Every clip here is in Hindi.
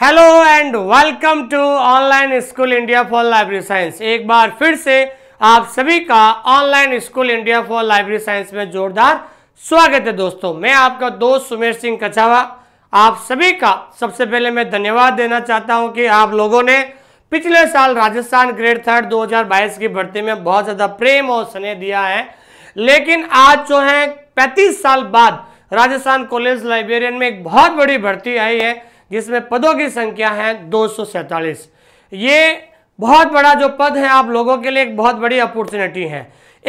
hello and welcome to online school India for library science एक बार फिर से आप सभी का online school India for library science में जोरदार स्वागत है दोस्तों मैं आपका दोस्त सुमेर सिंह कछावा आप सभी का सबसे पहले मैं धन्यवाद देना चाहता हूं कि आप लोगों ने पिछले साल राजस्थान ग्रेड थर्ड दो की भर्ती में बहुत ज़्यादा प्रेम और स्नेह दिया है लेकिन आज जो है पैंतीस साल बाद राजस्थान कॉलेज लाइब्रेरियन में एक बहुत बड़ी भर्ती आई है जिसमें पदों की संख्या है दो ये बहुत बड़ा जो पद है आप लोगों के लिए एक बहुत बड़ी अपॉर्चुनिटी है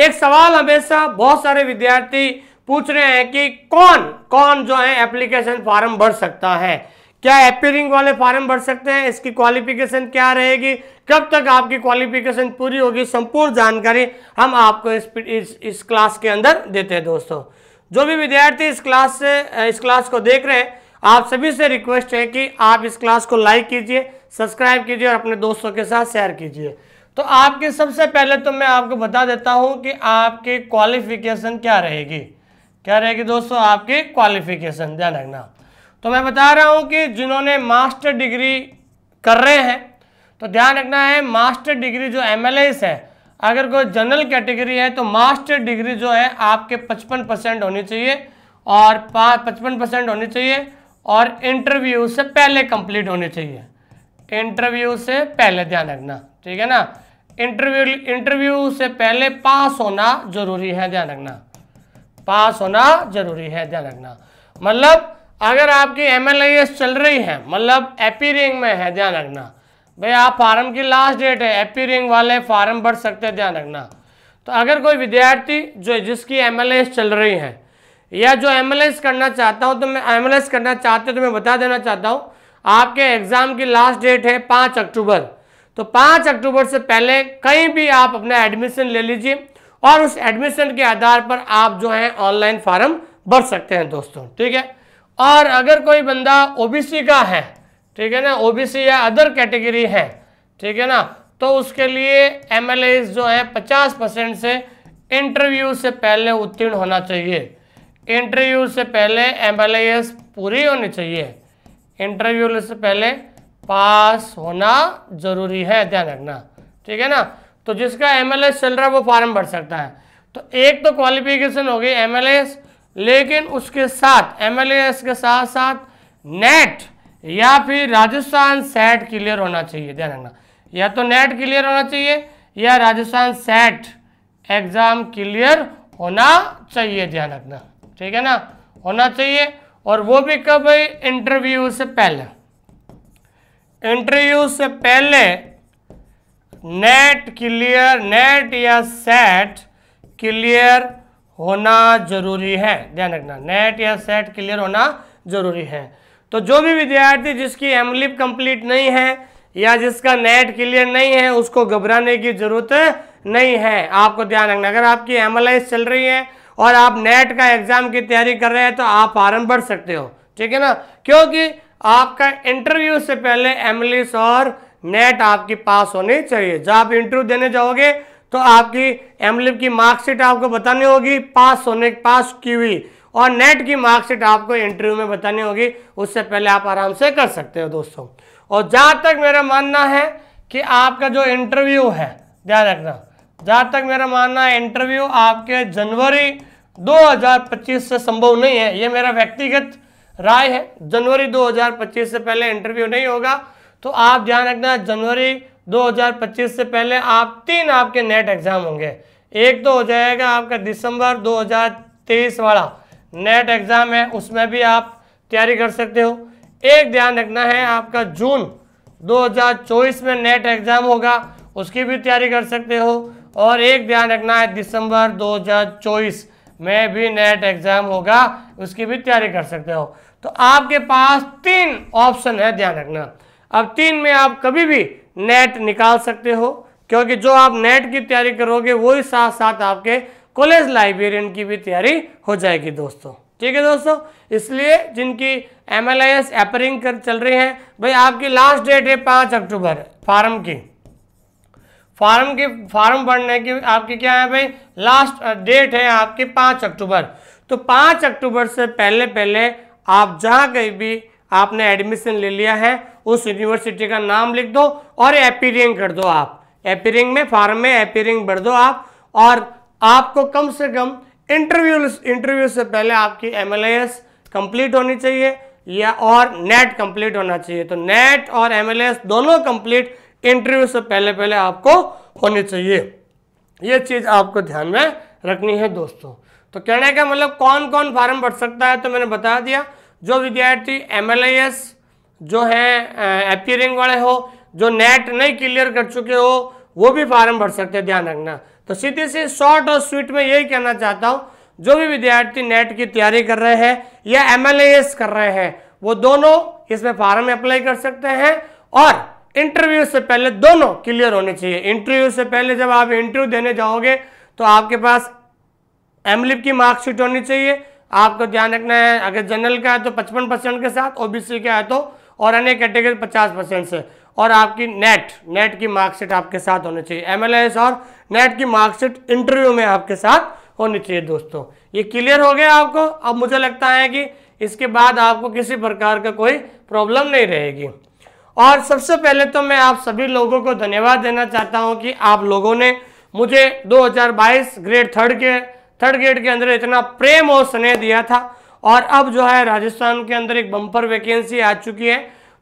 एक सवाल हमेशा बहुत सारे विद्यार्थी पूछ रहे हैं कि कौन कौन जो है एप्लीकेशन फॉर्म भर सकता है क्या एपियरिंग वाले फॉर्म भर सकते हैं इसकी क्वालिफिकेशन क्या रहेगी कब तक आपकी क्वालिफिकेशन पूरी होगी संपूर्ण जानकारी हम आपको इस इस, इस क्लास के अंदर देते हैं दोस्तों जो भी विद्यार्थी इस क्लास से इस क्लास को देख रहे हैं आप सभी से रिक्वेस्ट है कि आप इस क्लास को लाइक कीजिए सब्सक्राइब कीजिए और अपने दोस्तों के साथ शेयर कीजिए तो आपके सबसे पहले तो मैं आपको बता देता हूँ कि आपके क्वालिफिकेशन क्या रहेगी क्या रहेगी दोस्तों आपके क्वालिफिकेशन ध्यान रखना तो मैं बता रहा हूँ कि जिन्होंने मास्टर डिग्री कर रहे हैं तो ध्यान रखना है मास्टर डिग्री जो एम है अगर कोई जनरल कैटेगरी है तो मास्टर डिग्री जो है आपके 55 परसेंट होनी चाहिए और पचपन परसेंट होनी चाहिए और इंटरव्यू से पहले कंप्लीट होने चाहिए इंटरव्यू से पहले ध्यान रखना ठीक है ना इंटरव्यू इंटरव्यू से पहले पास होना जरूरी है ध्यान रखना पास होना जरूरी है ध्यान रखना मतलब अगर आपकी एम चल रही है मतलब एपीरिंग में है ध्यान रखना भाई आप फार्म की लास्ट डेट है एपीरिंग वाले फार्म भर सकते हैं ध्यान रखना तो अगर कोई विद्यार्थी जो जिसकी एम चल रही है या जो एम करना चाहता हूँ तो मैं एम करना चाहते हो तो मैं बता देना चाहता हूँ आपके एग्ज़ाम की लास्ट डेट है पाँच अक्टूबर तो पाँच अक्टूबर से पहले कहीं भी आप अपना एडमिशन ले लीजिए और उस एडमिशन के आधार पर आप जो है ऑनलाइन फॉर्म भर सकते हैं दोस्तों ठीक है और अगर कोई बंदा ओबीसी का है ठीक है ना ओबीसी या अदर कैटेगरी है ठीक है ना तो उसके लिए एम जो है पचास परसेंट से इंटरव्यू से पहले उत्तीर्ण होना चाहिए इंटरव्यू से पहले एम पूरी होनी चाहिए इंटरव्यू से पहले पास होना जरूरी है ध्यान रखना ठीक है ना तो जिसका एम चल रहा है वो फॉर्म भर सकता है तो एक तो क्वालिफिकेशन हो गई एम लेकिन उसके साथ एम के साथ साथ नेट या फिर राजस्थान सेट क्लियर होना चाहिए ध्यान रखना या तो नेट क्लियर होना चाहिए या राजस्थान सेट एग्ज़ाम क्लियर होना चाहिए ध्यान रखना ठीक है ना होना चाहिए और वो भी कब भाई इंटरव्यू से पहले इंटरव्यू से पहले नेट क्लियर नेट या सेट क्लियर होना जरूरी है ध्यान रखना नेट या सेट क्लियर होना जरूरी है तो जो भी विद्यार्थी जिसकी एमलिप कंप्लीट नहीं है या जिसका नेट क्लियर नहीं है उसको घबराने की जरूरत नहीं है आपको ध्यान रखना अगर आपकी एम चल रही है और आप नेट का एग्ज़ाम की तैयारी कर रहे हैं तो आप आरम बढ़ सकते हो ठीक है ना क्योंकि आपका इंटरव्यू से पहले एमलिस और नेट आपकी पास होनी चाहिए जब आप इंटरव्यू देने जाओगे तो आपकी एमलिप की मार्कशीट आपको बतानी होगी पास होने पास की हुई और नेट की मार्कशीट आपको इंटरव्यू में बतानी होगी उससे पहले आप आराम से कर सकते हो दोस्तों और जहाँ तक मेरा मानना है कि आपका जो इंटरव्यू है ध्यान रखना जहाँ तक मेरा मानना है इंटरव्यू आपके जनवरी 2025 से संभव नहीं है ये मेरा व्यक्तिगत राय है जनवरी 2025 से पहले इंटरव्यू नहीं होगा तो आप ध्यान रखना जनवरी 2025 से पहले आप तीन आपके नेट एग्जाम होंगे एक तो हो जाएगा आपका दिसंबर 2023 वाला नेट एग्जाम है उसमें भी आप तैयारी कर सकते हो एक ध्यान रखना है आपका जून 2024 में नेट एग्ज़ाम होगा उसकी भी तैयारी कर सकते हो और एक ध्यान रखना है दिसंबर 2024 में भी नेट एग्ज़ाम होगा उसकी भी तैयारी कर सकते हो तो आपके पास तीन ऑप्शन है ध्यान रखना अब तीन में आप कभी भी नेट निकाल सकते हो क्योंकि जो आप नेट की तैयारी करोगे वही साथ साथ आपके कॉलेज लाइब्रेरियन की भी तैयारी हो जाएगी दोस्तों ठीक है दोस्तों इसलिए जिनकी M L I S appearing कर चल रही है भाई आपकी लास्ट डेट है पाँच अक्टूबर फार्म की फॉर्म की फार्म भरने की आपकी क्या है भाई लास्ट डेट uh, है आपके पाँच अक्टूबर तो पाँच अक्टूबर से पहले पहले आप जहाँ कहीं भी आपने एडमिशन ले लिया है उस यूनिवर्सिटी का नाम लिख दो और एपीरिंग कर दो आप एपीरिंग में फॉर्म में एपीरिंग भर दो आप और आपको कम से कम इंटरव्यू इंटरव्यू से पहले आपकी एम कंप्लीट होनी चाहिए या और नेट कंप्लीट होना चाहिए तो नेट और एम दोनों कंप्लीट इंटरव्यू से पहले पहले आपको होनी चाहिए ये चीज़ आपको ध्यान में रखनी है दोस्तों तो कहने का मतलब कौन कौन फार्म भर सकता है तो मैंने बता दिया जो विद्यार्थी एम जो है अपीयरिंग वाले हो जो नेट नहीं क्लियर कर चुके हो वो भी फार्म भर सकते हैं ध्यान रखना तो सीधे से शॉर्ट और स्वीट में यही कहना चाहता हूँ जो भी विद्यार्थी नेट की तैयारी कर रहे हैं या एम कर रहे हैं वो दोनों इसमें फार्म अप्लाई कर सकते हैं और इंटरव्यू से पहले दोनों क्लियर होने चाहिए इंटरव्यू से पहले जब आप इंटरव्यू देने जाओगे तो आपके पास एमलिप की मार्कशीट होनी चाहिए आपको ध्यान रखना है अगर जनरल का है तो 55 परसेंट के साथ ओबीसी का है तो और अन्य कैटेगरी 50 परसेंट से और आपकी नेट नेट की मार्कशीट आपके साथ होनी चाहिए एमएलएस और नेट की मार्कशीट इंटरव्यू में आपके साथ होनी चाहिए दोस्तों ये क्लियर हो गया आपको अब मुझे लगता है कि इसके बाद आपको किसी प्रकार का कोई प्रॉब्लम नहीं रहेगी और सबसे पहले तो मैं आप सभी लोगों को धन्यवाद देना चाहता हूं कि आप लोगों ने मुझे 2022 ग्रेड थर्ड के थर्ड ग्रेड के अंदर इतना प्रेम और स्नेह दिया था और अब जो है राजस्थान के अंदर एक बम्पर वैकेंसी आ चुकी है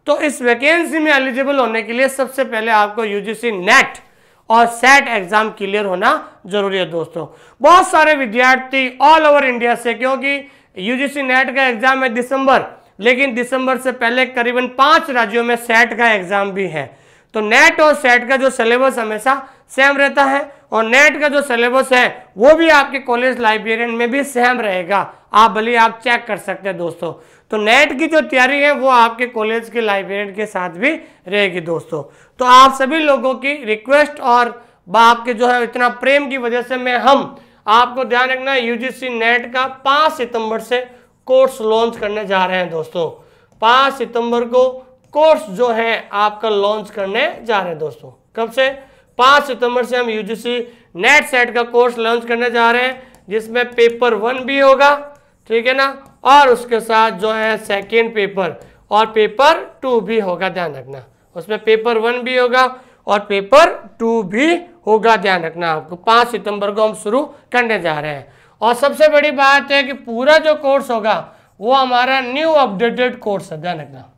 तो इस वैकेंसी में एलिजिबल होने के लिए सबसे पहले आपको यूजीसी नेट और सेट एग्जाम क्लियर होना जरूरी है दोस्तों बहुत सारे विद्यार्थी ऑल ओवर इंडिया से क्योंकि यूजीसी नेट का एग्जाम है दिसंबर लेकिन दिसंबर से पहले करीबन पांच राज्यों में सेट का एग्जाम भी है तो नेट और सेट का जो सिलेबस हमेशा सेम रहता है और नेट का जो सिलेबस है वो भी आपके कॉलेज लाइब्रेरियन में भी सेम रहेगा आप भले आप चेक कर सकते हैं दोस्तों तो नेट की जो तैयारी है वो आपके कॉलेज के लाइब्रेरियन के साथ भी रहेगी दोस्तों तो आप सभी लोगों की रिक्वेस्ट और आपके जो है इतना प्रेम की वजह से मैं हम आपको ध्यान रखना यूजीसी नेट का पांच सितंबर से कोर्स लॉन्च करने जा रहे हैं दोस्तों पाँच सितंबर को कोर्स जो है आपका लॉन्च करने जा रहे हैं दोस्तों कब से पाँच सितंबर से हम यूजीसी नेट सेट का कोर्स लॉन्च करने जा रहे हैं जिसमें पेपर वन भी होगा ठीक है ना और उसके साथ जो है सेकेंड पेपर और पेपर टू भी होगा ध्यान रखना उसमें पेपर वन भी होगा और पेपर टू भी होगा ध्यान रखना आपको पाँच सितंबर को हम शुरू करने जा रहे हैं और सबसे बड़ी बात है कि पूरा जो कोर्स होगा वो हमारा न्यू अपडेटेड कोर्स है ध्यान रखना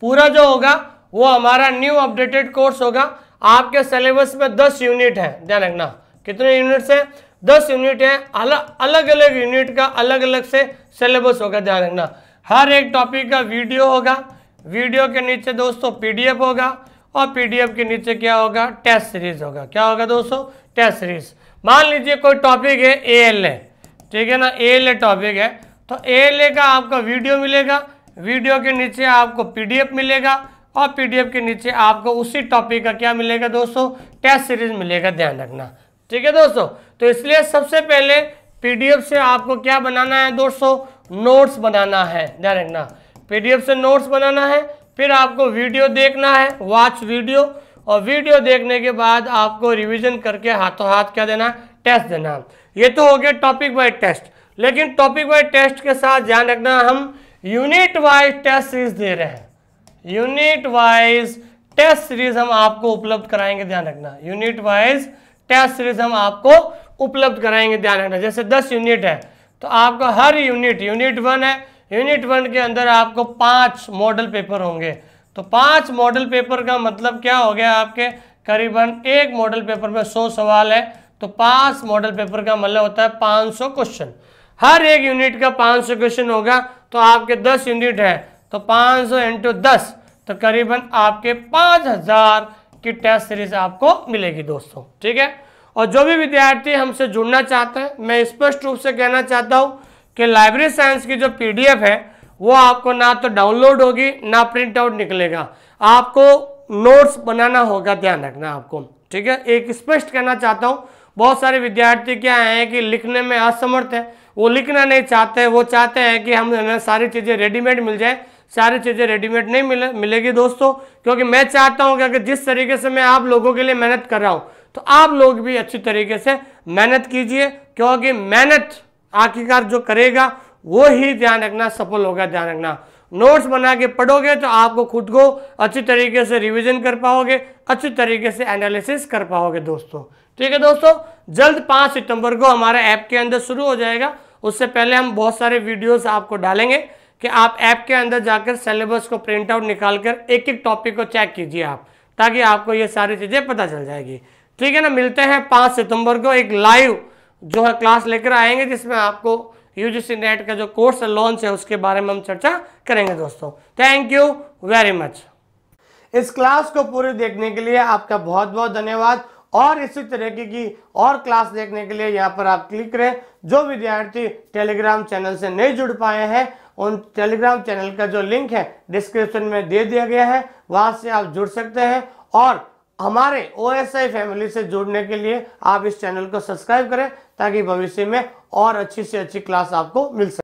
पूरा जो होगा वो हमारा न्यू अपडेटेड कोर्स होगा आपके सिलेबस में दस यूनिट है ध्यान रखना कितने यूनिट्स हैं दस यूनिट है अलग अलग अलग यूनिट का अलग अलग से सिलेबस होगा ध्यान रखना हर एक टॉपिक का वीडियो होगा वीडियो के नीचे दोस्तों पीडीएफ होगा और पीडीएफ के नीचे क्या होगा टेस्ट सीरीज होगा क्या होगा दोस्तों टेस्ट सीरीज़ मान लीजिए कोई टॉपिक है ए एल ए ठीक है ना ए एल ए टॉपिक है तो ए एल ए का आपको वीडियो मिलेगा वीडियो के नीचे आपको एफ मिलेगा और एफ के नीचे आपको उसी टॉपिक का क्या मिलेगा दोस्तों टेस्ट सीरीज मिलेगा ध्यान रखना ठीक है दोस्तों तो इसलिए सबसे पहले एफ से आपको क्या बनाना है दोस्तों नोट्स बनाना है ध्यान रखना एफ से नोट्स बनाना है फिर आपको वीडियो देखना है वॉच वीडियो और वीडियो देखने के बाद आपको रिवीजन करके हाथों हाथ क्या देना टेस्ट देना ये तो हो गया टॉपिक वाइज टेस्ट लेकिन टॉपिक वाइज टेस्ट के साथ ध्यान रखना हम यूनिट वाइज टेस्ट सीरीज दे रहे हैं यूनिट वाइज टेस्ट सीरीज हम आपको उपलब्ध कराएंगे ध्यान रखना यूनिट वाइज टेस्ट सीरीज हम आपको उपलब्ध कराएंगे ध्यान रखना जैसे दस यूनिट है तो आपका हर यूनिट यूनिट वन है यूनिट वन के अंदर आपको पांच मॉडल पेपर होंगे तो पांच मॉडल पेपर का मतलब क्या हो गया आपके करीबन एक मॉडल पेपर में सौ सवाल है तो पांच मॉडल पेपर का मतलब होता है पाँच सौ क्वेश्चन हर एक यूनिट का पाँच सौ क्वेश्चन होगा तो आपके दस यूनिट है तो पाँच सौ इंटू दस तो करीबन आपके पाँच हजार की टेस्ट सीरीज आपको मिलेगी दोस्तों ठीक है और जो भी विद्यार्थी हमसे जुड़ना चाहते हैं मैं स्पष्ट रूप से कहना चाहता हूँ कि लाइब्रेरी साइंस की जो पीडीएफ है वो आपको ना तो डाउनलोड होगी ना प्रिंट आउट निकलेगा आपको नोट्स बनाना होगा ध्यान रखना आपको ठीक है एक स्पष्ट कहना चाहता हूँ बहुत सारे विद्यार्थी क्या हैं कि लिखने में असमर्थ है वो लिखना नहीं चाहते वो चाहते हैं कि हम हमें सारी चीज़ें रेडीमेड मिल जाए सारी चीज़ें रेडीमेड नहीं मिले मिलेगी दोस्तों क्योंकि मैं चाहता हूँ कि जिस तरीके से मैं आप लोगों के लिए मेहनत कर रहा हूँ तो आप लोग भी अच्छी तरीके से मेहनत कीजिए क्योंकि मेहनत आखिरकार जो करेगा वो ही ध्यान रखना सफल होगा ध्यान रखना नोट्स बना के पढ़ोगे तो आपको खुद को अच्छी तरीके से रिवीजन कर पाओगे अच्छी तरीके से एनालिसिस कर पाओगे दोस्तों ठीक है दोस्तों जल्द पाँच सितंबर को हमारे ऐप के अंदर शुरू हो जाएगा उससे पहले हम बहुत सारे वीडियोस आपको डालेंगे कि आप ऐप के अंदर जाकर सिलेबस को प्रिंट आउट निकाल कर एक एक टॉपिक को चेक कीजिए आप ताकि आपको ये सारी चीज़ें पता चल जाएगी ठीक है ना मिलते हैं पाँच सितंबर को एक लाइव जो है क्लास लेकर आएंगे जिसमें आपको यूजीसी नेट का जो कोर्स लॉन्च है उसके बारे में हम चर्चा करेंगे दोस्तों थैंक यू वेरी मच इस क्लास को पूरी देखने के लिए आपका बहुत बहुत धन्यवाद और इसी तरीके की और क्लास देखने के लिए यहाँ पर आप क्लिक करें जो विद्यार्थी टेलीग्राम चैनल से नहीं जुड़ पाए हैं उन टेलीग्राम चैनल का जो लिंक है डिस्क्रिप्शन में दे दिया गया है वहाँ से आप जुड़ सकते हैं और हमारे ओ फैमिली से जुड़ने के लिए आप इस चैनल को सब्सक्राइब करें ताकि भविष्य में और अच्छी से अच्छी क्लास आपको मिल सके